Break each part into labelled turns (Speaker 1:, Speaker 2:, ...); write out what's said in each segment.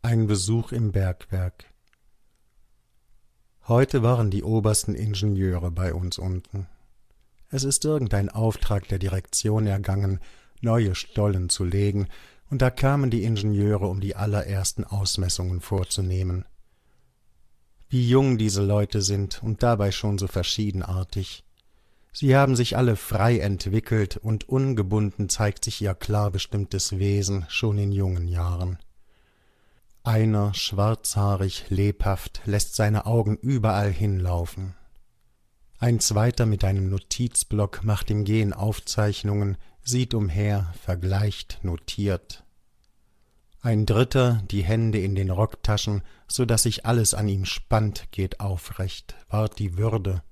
Speaker 1: Ein Besuch im Bergwerk. Heute waren die obersten Ingenieure bei uns unten. Es ist irgendein Auftrag der Direktion ergangen, neue Stollen zu legen, und da kamen die Ingenieure, um die allerersten Ausmessungen vorzunehmen. Wie jung diese Leute sind und dabei schon so verschiedenartig. Sie haben sich alle frei entwickelt und ungebunden zeigt sich ihr klar bestimmtes Wesen schon in jungen Jahren. Einer, schwarzhaarig, lebhaft, lässt seine Augen überall hinlaufen. Ein zweiter mit einem Notizblock macht im Gehen Aufzeichnungen, sieht umher, vergleicht, notiert. Ein dritter, die Hände in den Rocktaschen, so daß sich alles an ihm spannt, geht aufrecht, wahrt die Würde.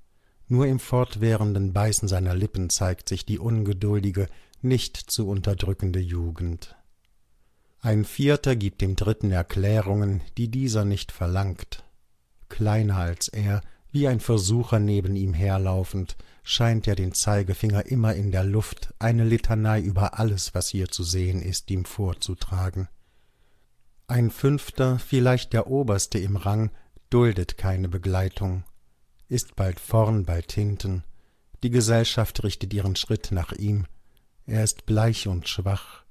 Speaker 1: Nur im fortwährenden Beißen seiner Lippen zeigt sich die ungeduldige, nicht zu unterdrückende Jugend. Ein Vierter gibt dem Dritten Erklärungen, die dieser nicht verlangt. Kleiner als er, wie ein Versucher neben ihm herlaufend, scheint er den Zeigefinger immer in der Luft, eine Litanei über alles, was hier zu sehen ist, ihm vorzutragen. Ein Fünfter, vielleicht der Oberste im Rang, duldet keine Begleitung, ist bald vorn, bald hinten, die Gesellschaft richtet ihren Schritt nach ihm, er ist bleich und schwach,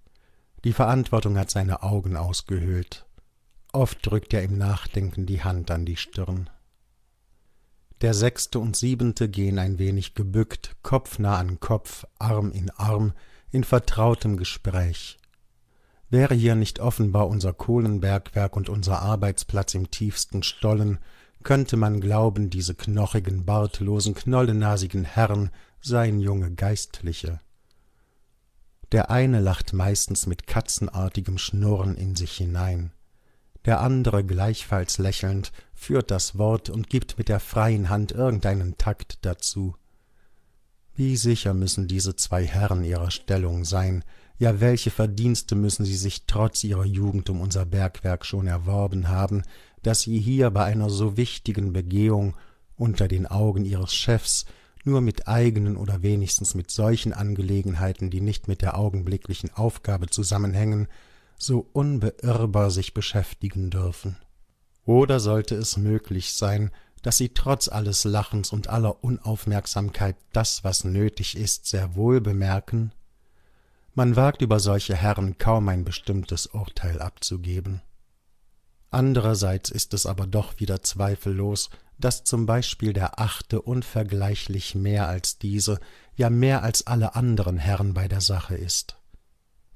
Speaker 1: die Verantwortung hat seine Augen ausgehöhlt. Oft drückt er im Nachdenken die Hand an die Stirn. Der Sechste und Siebente gehen ein wenig gebückt, Kopf nah an Kopf, Arm in Arm, in vertrautem Gespräch. Wäre hier nicht offenbar unser Kohlenbergwerk und unser Arbeitsplatz im tiefsten Stollen, könnte man glauben, diese knochigen, bartlosen, knollennasigen Herren seien junge Geistliche. Der eine lacht meistens mit katzenartigem Schnurren in sich hinein. Der andere, gleichfalls lächelnd, führt das Wort und gibt mit der freien Hand irgendeinen Takt dazu. Wie sicher müssen diese zwei Herren ihrer Stellung sein, ja welche Verdienste müssen sie sich trotz ihrer Jugend um unser Bergwerk schon erworben haben, dass sie hier bei einer so wichtigen Begehung unter den Augen ihres Chefs nur mit eigenen oder wenigstens mit solchen Angelegenheiten, die nicht mit der augenblicklichen Aufgabe zusammenhängen, so unbeirrbar sich beschäftigen dürfen. Oder sollte es möglich sein, dass sie trotz alles Lachens und aller Unaufmerksamkeit das, was nötig ist, sehr wohl bemerken? Man wagt über solche Herren kaum ein bestimmtes Urteil abzugeben. Andererseits ist es aber doch wieder zweifellos, dass zum Beispiel der Achte unvergleichlich mehr als diese, ja mehr als alle anderen Herren bei der Sache ist.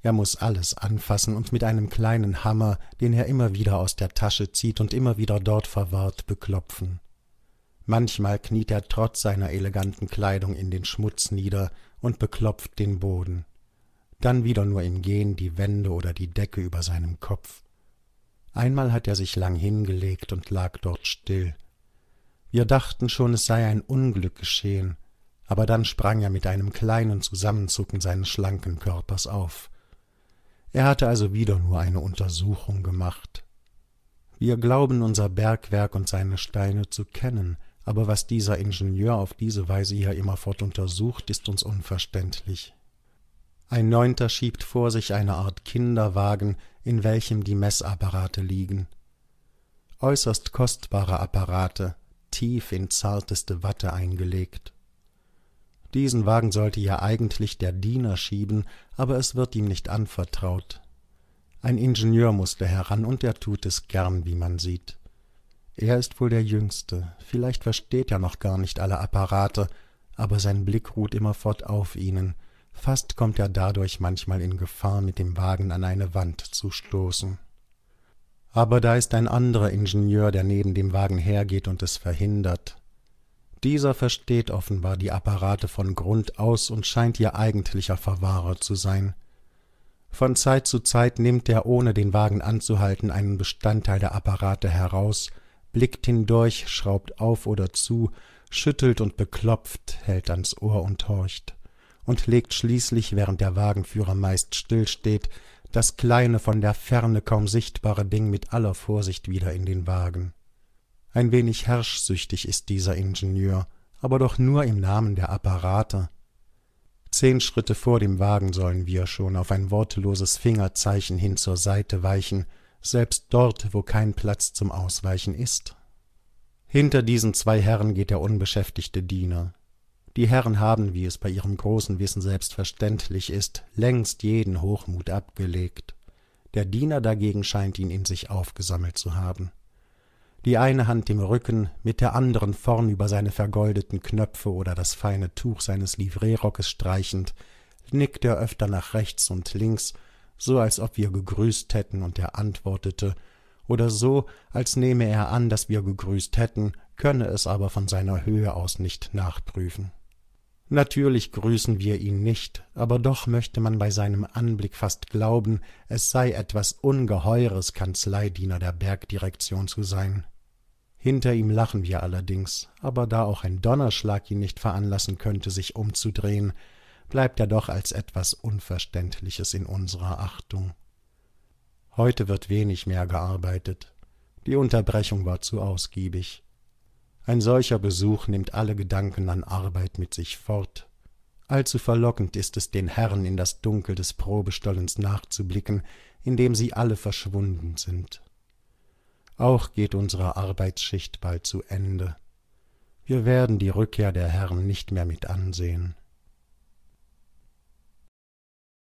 Speaker 1: Er muß alles anfassen und mit einem kleinen Hammer, den er immer wieder aus der Tasche zieht und immer wieder dort verwahrt, beklopfen. Manchmal kniet er trotz seiner eleganten Kleidung in den Schmutz nieder und beklopft den Boden. Dann wieder nur im Gehen die Wände oder die Decke über seinem Kopf. Einmal hat er sich lang hingelegt und lag dort still, wir dachten schon, es sei ein Unglück geschehen, aber dann sprang er mit einem kleinen Zusammenzucken seines schlanken Körpers auf. Er hatte also wieder nur eine Untersuchung gemacht. Wir glauben unser Bergwerk und seine Steine zu kennen, aber was dieser Ingenieur auf diese Weise hier immerfort untersucht, ist uns unverständlich. Ein Neunter schiebt vor sich eine Art Kinderwagen, in welchem die Messapparate liegen. Äußerst kostbare Apparate, tief in zarteste Watte eingelegt. Diesen Wagen sollte ja eigentlich der Diener schieben, aber es wird ihm nicht anvertraut. Ein Ingenieur musste heran, und er tut es gern, wie man sieht. Er ist wohl der Jüngste, vielleicht versteht er noch gar nicht alle Apparate, aber sein Blick ruht immerfort auf ihnen, fast kommt er dadurch manchmal in Gefahr, mit dem Wagen an eine Wand zu stoßen. Aber da ist ein anderer Ingenieur, der neben dem Wagen hergeht und es verhindert. Dieser versteht offenbar die Apparate von Grund aus und scheint ihr eigentlicher Verwahrer zu sein. Von Zeit zu Zeit nimmt er, ohne den Wagen anzuhalten, einen Bestandteil der Apparate heraus, blickt hindurch, schraubt auf oder zu, schüttelt und beklopft, hält ans Ohr und horcht, und legt schließlich, während der Wagenführer meist stillsteht, das kleine, von der Ferne kaum sichtbare Ding mit aller Vorsicht wieder in den Wagen. Ein wenig herrschsüchtig ist dieser Ingenieur, aber doch nur im Namen der Apparate. Zehn Schritte vor dem Wagen sollen wir schon auf ein wortloses Fingerzeichen hin zur Seite weichen, selbst dort, wo kein Platz zum Ausweichen ist. Hinter diesen zwei Herren geht der unbeschäftigte Diener, die Herren haben, wie es bei ihrem großen Wissen selbstverständlich ist, längst jeden Hochmut abgelegt. Der Diener dagegen scheint ihn in sich aufgesammelt zu haben. Die eine Hand im Rücken, mit der anderen vorn über seine vergoldeten Knöpfe oder das feine Tuch seines Livreerockes streichend, nickt er öfter nach rechts und links, so als ob wir gegrüßt hätten und er antwortete, oder so, als nehme er an, dass wir gegrüßt hätten, könne es aber von seiner Höhe aus nicht nachprüfen. Natürlich grüßen wir ihn nicht, aber doch möchte man bei seinem Anblick fast glauben, es sei etwas Ungeheures, Kanzleidiener der Bergdirektion zu sein. Hinter ihm lachen wir allerdings, aber da auch ein Donnerschlag ihn nicht veranlassen könnte, sich umzudrehen, bleibt er doch als etwas Unverständliches in unserer Achtung. Heute wird wenig mehr gearbeitet. Die Unterbrechung war zu ausgiebig. Ein solcher Besuch nimmt alle Gedanken an Arbeit mit sich fort. Allzu verlockend ist es den Herren in das Dunkel des Probestollens nachzublicken, in dem sie alle verschwunden sind. Auch geht unsere Arbeitsschicht bald zu Ende. Wir werden die Rückkehr der Herren nicht mehr mit ansehen.